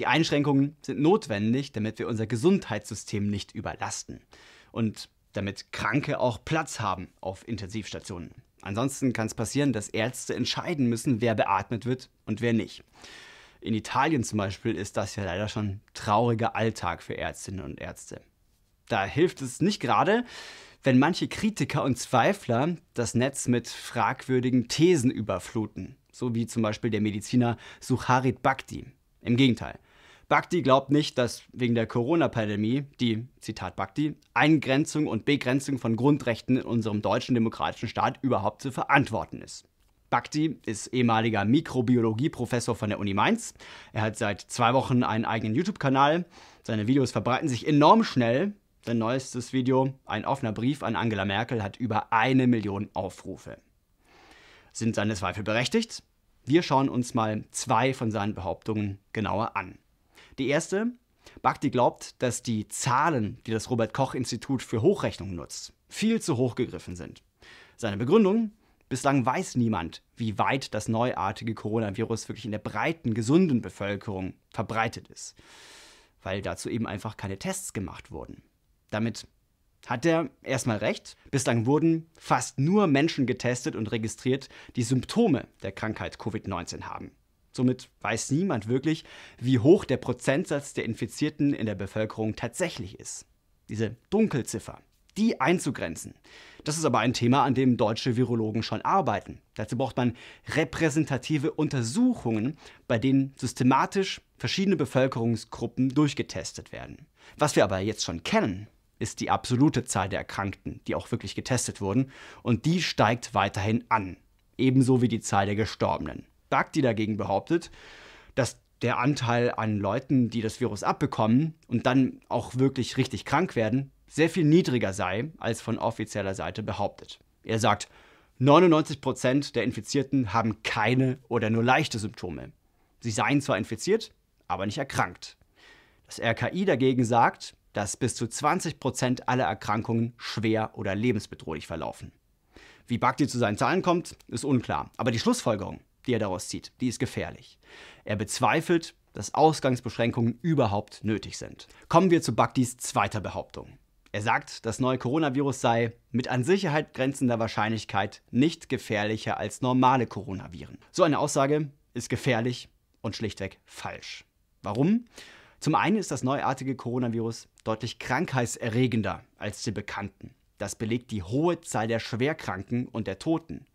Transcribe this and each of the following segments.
Die Einschränkungen sind notwendig, damit wir unser Gesundheitssystem nicht überlasten und damit Kranke auch Platz haben auf Intensivstationen. Ansonsten kann es passieren, dass Ärzte entscheiden müssen, wer beatmet wird und wer nicht. In Italien zum Beispiel ist das ja leider schon trauriger Alltag für Ärztinnen und Ärzte. Da hilft es nicht gerade, wenn manche Kritiker und Zweifler das Netz mit fragwürdigen Thesen überfluten, so wie zum Beispiel der Mediziner Sucharit Bhakti. Im Gegenteil, Bhakti glaubt nicht, dass wegen der Corona-Pandemie die, Zitat Bhakti, Eingrenzung und Begrenzung von Grundrechten in unserem deutschen demokratischen Staat überhaupt zu verantworten ist. Bhakti ist ehemaliger Mikrobiologie-Professor von der Uni Mainz. Er hat seit zwei Wochen einen eigenen YouTube-Kanal. Seine Videos verbreiten sich enorm schnell. Sein neuestes Video, ein offener Brief an Angela Merkel, hat über eine Million Aufrufe. Sind seine Zweifel berechtigt? Wir schauen uns mal zwei von seinen Behauptungen genauer an. Die erste, Bhakti glaubt, dass die Zahlen, die das Robert Koch Institut für Hochrechnung nutzt, viel zu hoch gegriffen sind. Seine Begründung, bislang weiß niemand, wie weit das neuartige Coronavirus wirklich in der breiten, gesunden Bevölkerung verbreitet ist, weil dazu eben einfach keine Tests gemacht wurden. Damit hat er erstmal recht, bislang wurden fast nur Menschen getestet und registriert, die Symptome der Krankheit Covid-19 haben. Somit weiß niemand wirklich, wie hoch der Prozentsatz der Infizierten in der Bevölkerung tatsächlich ist. Diese Dunkelziffer, die einzugrenzen. Das ist aber ein Thema, an dem deutsche Virologen schon arbeiten. Dazu braucht man repräsentative Untersuchungen, bei denen systematisch verschiedene Bevölkerungsgruppen durchgetestet werden. Was wir aber jetzt schon kennen, ist die absolute Zahl der Erkrankten, die auch wirklich getestet wurden, und die steigt weiterhin an, ebenso wie die Zahl der Gestorbenen. Bagdi dagegen behauptet, dass der Anteil an Leuten, die das Virus abbekommen und dann auch wirklich richtig krank werden, sehr viel niedriger sei, als von offizieller Seite behauptet. Er sagt, 99% Prozent der Infizierten haben keine oder nur leichte Symptome. Sie seien zwar infiziert, aber nicht erkrankt. Das RKI dagegen sagt, dass bis zu 20% Prozent aller Erkrankungen schwer oder lebensbedrohlich verlaufen. Wie Bakti zu seinen Zahlen kommt, ist unklar. Aber die Schlussfolgerung, die er daraus zieht. Die ist gefährlich. Er bezweifelt, dass Ausgangsbeschränkungen überhaupt nötig sind. Kommen wir zu Bhaktis zweiter Behauptung. Er sagt, das neue Coronavirus sei mit an Sicherheit grenzender Wahrscheinlichkeit nicht gefährlicher als normale Coronaviren. So eine Aussage ist gefährlich und schlichtweg falsch. Warum? Zum einen ist das neuartige Coronavirus deutlich krankheitserregender als die bekannten. Das belegt die hohe Zahl der Schwerkranken und der Toten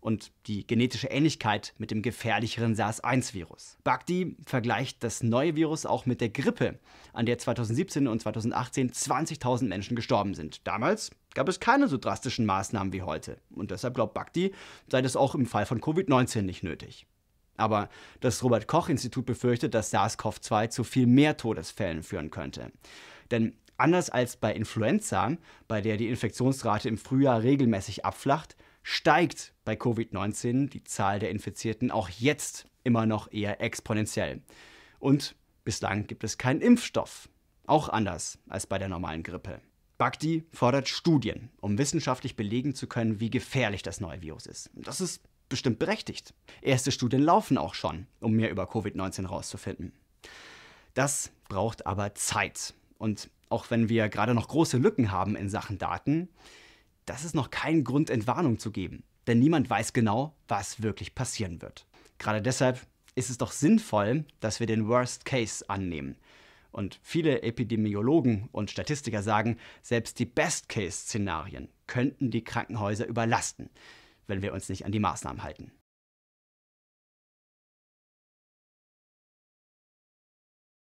und die genetische Ähnlichkeit mit dem gefährlicheren SARS-1-Virus. Bhakti vergleicht das neue Virus auch mit der Grippe, an der 2017 und 2018 20.000 Menschen gestorben sind. Damals gab es keine so drastischen Maßnahmen wie heute. Und deshalb glaubt Bhakti, sei das auch im Fall von Covid-19 nicht nötig. Aber das Robert Koch Institut befürchtet, dass SARS-CoV-2 zu viel mehr Todesfällen führen könnte. Denn anders als bei Influenza, bei der die Infektionsrate im Frühjahr regelmäßig abflacht, steigt bei Covid-19 die Zahl der Infizierten auch jetzt immer noch eher exponentiell. Und bislang gibt es keinen Impfstoff. Auch anders als bei der normalen Grippe. Bhakti fordert Studien, um wissenschaftlich belegen zu können, wie gefährlich das neue Virus ist. Das ist bestimmt berechtigt. Erste Studien laufen auch schon, um mehr über Covid-19 herauszufinden. Das braucht aber Zeit. Und auch wenn wir gerade noch große Lücken haben in Sachen Daten, das ist noch kein Grund, Entwarnung zu geben denn niemand weiß genau, was wirklich passieren wird. Gerade deshalb ist es doch sinnvoll, dass wir den Worst Case annehmen. Und viele Epidemiologen und Statistiker sagen, selbst die Best-Case-Szenarien könnten die Krankenhäuser überlasten, wenn wir uns nicht an die Maßnahmen halten.